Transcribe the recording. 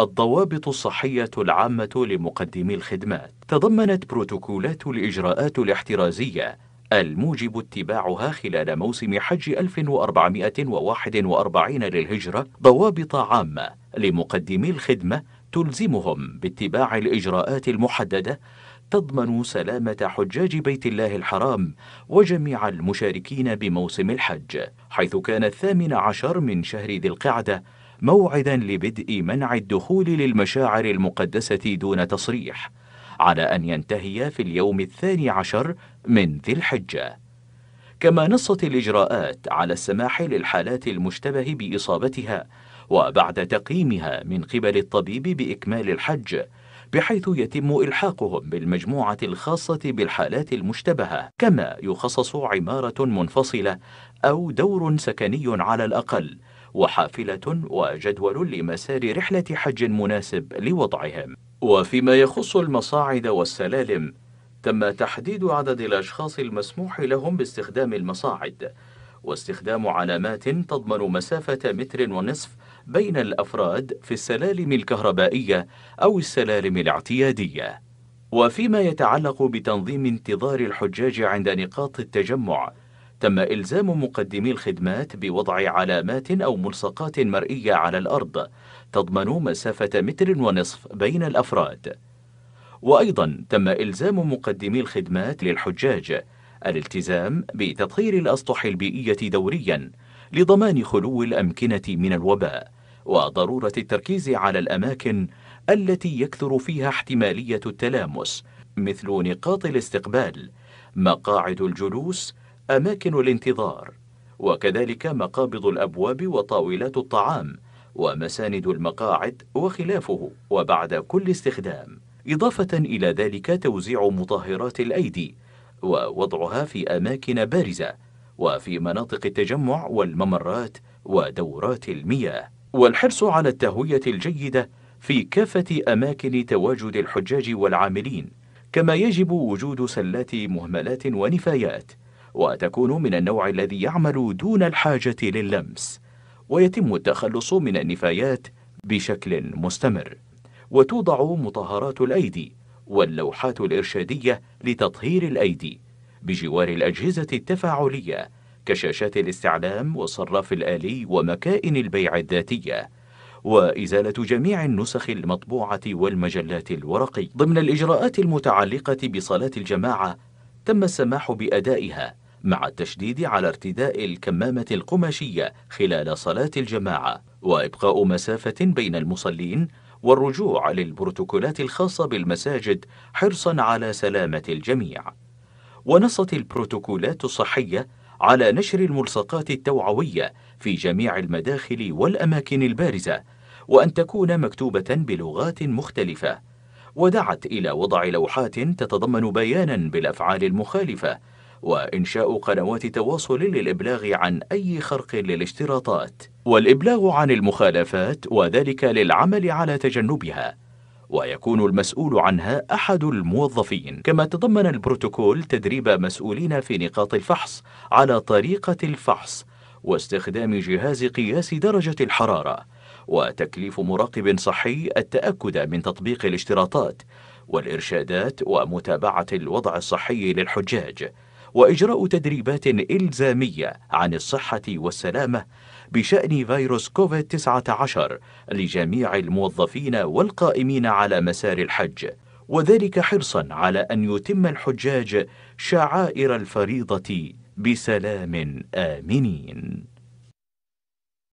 الضوابط الصحية العامة لمقدمي الخدمات تضمنت بروتوكولات الإجراءات الاحترازية الموجب اتباعها خلال موسم حج 1441 للهجرة ضوابط عامة لمقدمي الخدمة تلزمهم باتباع الإجراءات المحددة تضمن سلامة حجاج بيت الله الحرام وجميع المشاركين بموسم الحج حيث كان الثامن عشر من شهر ذي القعده موعدا لبدء منع الدخول للمشاعر المقدسة دون تصريح على أن ينتهي في اليوم الثاني عشر من ذي الحجة كما نصت الإجراءات على السماح للحالات المشتبه بإصابتها وبعد تقييمها من قبل الطبيب بإكمال الحج بحيث يتم إلحاقهم بالمجموعة الخاصة بالحالات المشتبهة كما يخصص عمارة منفصلة أو دور سكني على الأقل وحافلة وجدول لمسار رحلة حج مناسب لوضعهم وفيما يخص المصاعد والسلالم تم تحديد عدد الأشخاص المسموح لهم باستخدام المصاعد واستخدام علامات تضمن مسافة متر ونصف بين الأفراد في السلالم الكهربائية أو السلالم الاعتيادية وفيما يتعلق بتنظيم انتظار الحجاج عند نقاط التجمع تم إلزام مقدمي الخدمات بوضع علامات أو ملصقات مرئية على الأرض تضمن مسافة متر ونصف بين الأفراد وأيضا تم إلزام مقدمي الخدمات للحجاج الالتزام بتطهير الأسطح البيئية دوريا لضمان خلو الأمكنة من الوباء وضرورة التركيز على الأماكن التي يكثر فيها احتمالية التلامس مثل نقاط الاستقبال مقاعد الجلوس أماكن الانتظار وكذلك مقابض الأبواب وطاولات الطعام ومساند المقاعد وخلافه وبعد كل استخدام إضافة إلى ذلك توزيع مطهرات الأيدي ووضعها في أماكن بارزة وفي مناطق التجمع والممرات ودورات المياه والحرص على التهوية الجيدة في كافة أماكن تواجد الحجاج والعاملين كما يجب وجود سلات مهملات ونفايات وتكون من النوع الذي يعمل دون الحاجة لللمس ويتم التخلص من النفايات بشكل مستمر وتوضع مطهرات الأيدي واللوحات الإرشادية لتطهير الأيدي بجوار الأجهزة التفاعلية كشاشات الاستعلام والصراف الآلي ومكائن البيع الذاتية وإزالة جميع النسخ المطبوعة والمجلات الورقي ضمن الإجراءات المتعلقة بصلاة الجماعة تم السماح بأدائها مع التشديد على ارتداء الكمامة القماشية خلال صلاة الجماعة وإبقاء مسافة بين المصلين والرجوع للبروتوكولات الخاصة بالمساجد حرصا على سلامة الجميع ونصت البروتوكولات الصحية على نشر الملصقات التوعوية في جميع المداخل والأماكن البارزة وأن تكون مكتوبة بلغات مختلفة ودعت إلى وضع لوحات تتضمن بيانا بالأفعال المخالفة وإنشاء قنوات تواصل للإبلاغ عن أي خرق للاشتراطات والإبلاغ عن المخالفات وذلك للعمل على تجنبها ويكون المسؤول عنها أحد الموظفين كما تضمن البروتوكول تدريب مسؤولين في نقاط الفحص على طريقة الفحص واستخدام جهاز قياس درجة الحرارة وتكليف مراقب صحي التأكد من تطبيق الاشتراطات والإرشادات ومتابعة الوضع الصحي للحجاج وإجراء تدريبات إلزامية عن الصحة والسلامة بشأن فيروس كوفيد-19 لجميع الموظفين والقائمين على مسار الحج وذلك حرصا على أن يتم الحجاج شعائر الفريضة بسلام آمنين